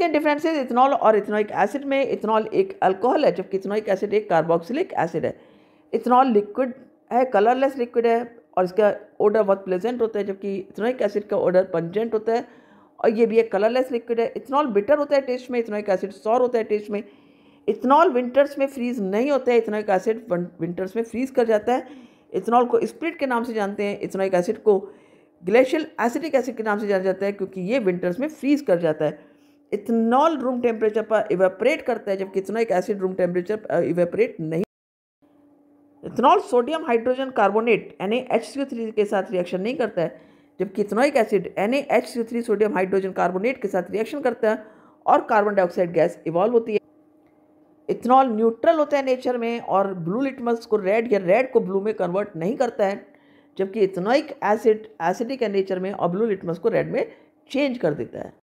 second differences ethanol ethanol और ethanoic acid में ethanol एक अल्कोहल है जबकि इथनॉइक एसिड एक कार्बोक्सिलिक एसिड है इथेनॉल लिक्विड है कलरलेस लिक्विड है और इसका ऑर्डर बहुत प्लेजेंट होता है जबकि इथनॉइक एसिड का ओडर पंजेंट होता है और ये भी एक कलरलेस लिक्विड है इथनॉल बिटर होता है टेस्ट में इथनॉइक एसिड सॉर होता है टेस्ट में इथेनॉल विंटर्स में फ्रीज नहीं होता है इथनॉइक एसिड विंटर्स में फ्रीज कर जाता है इथेनॉल को स्प्रिट के नाम से जानते हैं इथनॉइक एसिड को ग्लेशियल एसिटिक एसिड के नाम से जाना जाता है क्योंकि ये विंटर्स में फ्रीज कर जाता है इथनॉल रूम टेम्परेचर पर इवेपरेट करता है जबकि इथनॉइक एसिड रूम टेम्परेचर पर इवेपरेट नहीं इथनॉल सोडियम हाइड्रोजन कार्बोनेट एन के साथ रिएक्शन नहीं करता है जबकि इथनॉइक एसिड एन सोडियम हाइड्रोजन कार्बोनेट के साथ रिएक्शन करता है और कार्बन डाइऑक्साइड गैस इवॉल्व होती है इथनॉल न्यूट्रल होता है नेचर में और ब्लू लिटमस को रेड या रेड को ब्लू में कन्वर्ट नहीं करता है जबकि इथनॉइक एसिड एसिडिक है नेचर में और ब्लू लिटमस को रेड में चेंज कर देता है